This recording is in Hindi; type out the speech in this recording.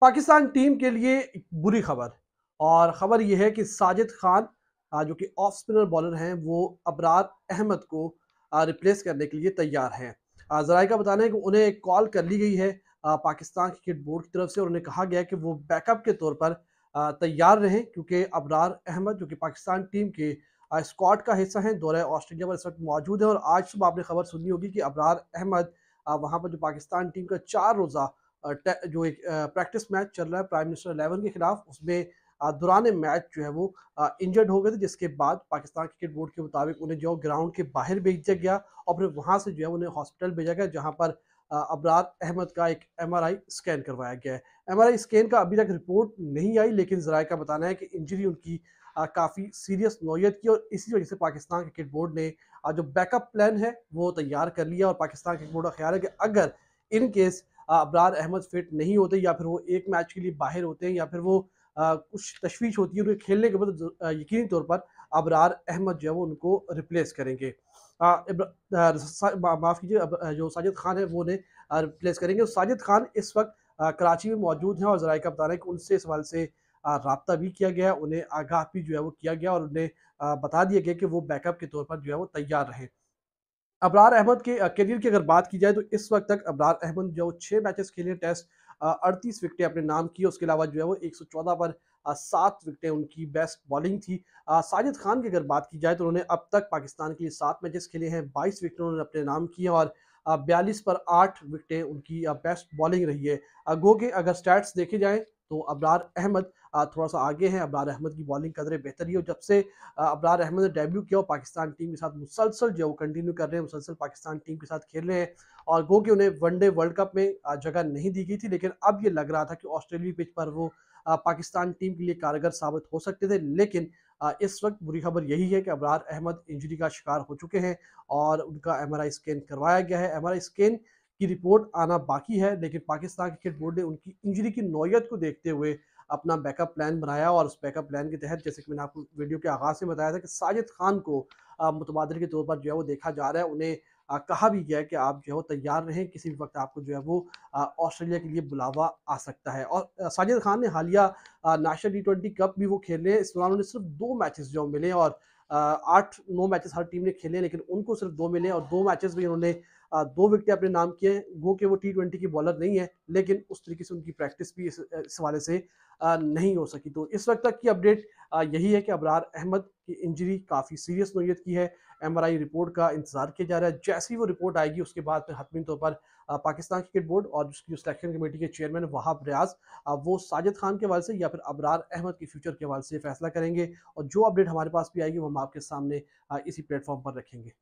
पाकिस्तान टीम के लिए बुरी खबर और ख़बर यह है कि साजिद खान जो कि ऑफ स्पिनर बॉलर हैं वो अबरार अहमद को रिप्लेस करने के लिए तैयार हैं जरा का बताना है कि उन्हें एक कॉल कर ली गई है पाकिस्तान क्रिकेट बोर्ड की तरफ से और उन्हें कहा गया कि वो बैकअप के तौर पर तैयार रहें क्योंकि अबरार अहमद जो कि पाकिस्तान टीम के स्कॉट का हिस्सा हैं दौरे ऑस्ट्रेलिया पर इस वक्त मौजूद है और आज सुबह आपने खबर सुनी होगी कि अबरार अहमद वहाँ पर जो पाकिस्तान टीम का चार रोज़ा जो एक प्रैक्टिस मैच चल रहा है प्राइम मिनिस्टर इलेवन के खिलाफ उसमें दौरान मैच जो है वो इंजर्ड हो गए थे जिसके बाद पाकिस्तान क्रिकेट बोर्ड के मुताबिक उन्हें जो ग्राउंड के बाहर भेज दिया गया और फिर वहाँ से जो है उन्हें हॉस्पिटल भेजा गया जहाँ पर अबरार अहमद का एक एम स्कैन करवाया गया है एम स्कैन का अभी तक रिपोर्ट नहीं आई लेकिन जराए का बताना है कि इंजरी उनकी काफ़ी सीरियस नोयत की और इसी वजह से पाकिस्तान क्रिकेट बोर्ड ने जो बैकअप प्लान है वो तैयार कर लिया और पाकिस्तान क्रिकेट बोर्ड का ख्याल है कि अगर in case Abrar Ahmed fit नहीं होते या फिर वो एक मैच के लिए बाहर होते हैं या फिर वो आ, कुछ तशवीश होती है उनके खेलने के बाद यकीनी तौर पर अबरार अहमद जो है वो उनको रिप्लेस करेंगे माफ़ कीजिए जो साजिद खान है वो उन्हें रिप्लेस करेंगे साजिद खान इस वक्त कराची में मौजूद हैं और ज़रा का बता रहे हैं कि उनसे इस हवाले से रबता भी किया गया उन्हें आगाह भी जो है वो किया गया और उन्हें बता दिया गया कि वो बैकअप के तौर पर जो है वो तैयार रहें अबरार अहमद के करियर की अगर बात की जाए तो इस वक्त तक अबरार अहमद जो छः मैचेस खेले टेस्ट अड़तीस विकटें अपने नाम की उसके अलावा जो है वो चौदह पर सात विकटें उनकी बेस्ट बॉलिंग थी साजिद खान की अगर बात की जाए तो उन्होंने अब तक पाकिस्तान के लिए सात मैचेस खेले हैं बाईस विकटें उन्होंने अपने नाम की हैं और बयालीस पर आठ विकटें उनकी बेस्ट बॉलिंग रही है गो के अगर स्टैट्स देखे जाएँ तो अबरार अहमद थोड़ा सा आगे हैं अबरार अहमद की बॉलिंग कदरें बेहतरी है जब से अबरार अहमद ने डेब्यू किया और पाकिस्तान टीम के साथ मुसलसल जो है वो कंटिन्यू कर रहे हैं मुसलसल पाकिस्तान टीम के साथ खेल रहे हैं और गो कि उन्हें वनडे वर्ल्ड कप में जगह नहीं दी गई थी लेकिन अब ये लग रहा था कि ऑस्ट्रेलिया पिच पर वो पाकिस्तान टीम के लिए कारगर साबित हो सकते थे लेकिन इस वक्त बुरी खबर यही है कि अबरार अहमद इंजरी का शिकार हो चुके हैं और उनका एम स्कैन करवाया गया है एम स्कैन की रिपोर्ट आना बाकी है लेकिन पाकिस्तान क्रिकेट बोर्ड ने उनकी इंजरी की नौीयत को देखते हुए अपना बैकअप प्लान बनाया और उस बैकअप प्लान के तहत जैसे कि मैंने आपको वीडियो के आगाज़ में बताया था कि साजिद खान को मुतबाद के तौर पर जो है वो देखा जा रहा है उन्हें कहा भी गया है कि आप जो है वो तैयार रहें किसी भी वक्त आपको जो है वो ऑस्ट्रेलिया के लिए बुलावा आ सकता है और साजिद खान ने हालिया नेशनल टी ट्वेंटी कप भी वो खेले इस दौरान उन्हें सिर्फ दो मैचेस जो मिले और आठ नौ मैचेस हर टीम ने खेले लेकिन उनको सिर्फ दो मिले और दो मैचेस भी उन्होंने दो विकटें अपने नाम किए हैं वो कि वो टी ट्वेंटी की बॉलर नहीं है लेकिन उस तरीके से उनकी प्रैक्टिस भी इस, हवाले वाले से नहीं हो सकी तो इस वक्त तक की अपडेट यही है कि अबरार अहमद की इंजरी काफ़ी सीरियस नोयत की है एमआरआई रिपोर्ट का इंतजार किया जा रहा है जैसे ही वो रिपोर्ट आएगी उसके बाद फिर हतमी तौर पर पाकिस्तान क्रिकेट बोर्ड और उसकी सिलेक्शन कमेटी के चेयरमैन वहाब रियाज वो साजिद खान के हवाले से या फिर अबरार अहमद के फ्यूचर के हवाले से फैसला करेंगे और जो अपडेट हमारे पास भी आएगी वो हम आपके सामने इसी प्लेटफॉर्म पर रखेंगे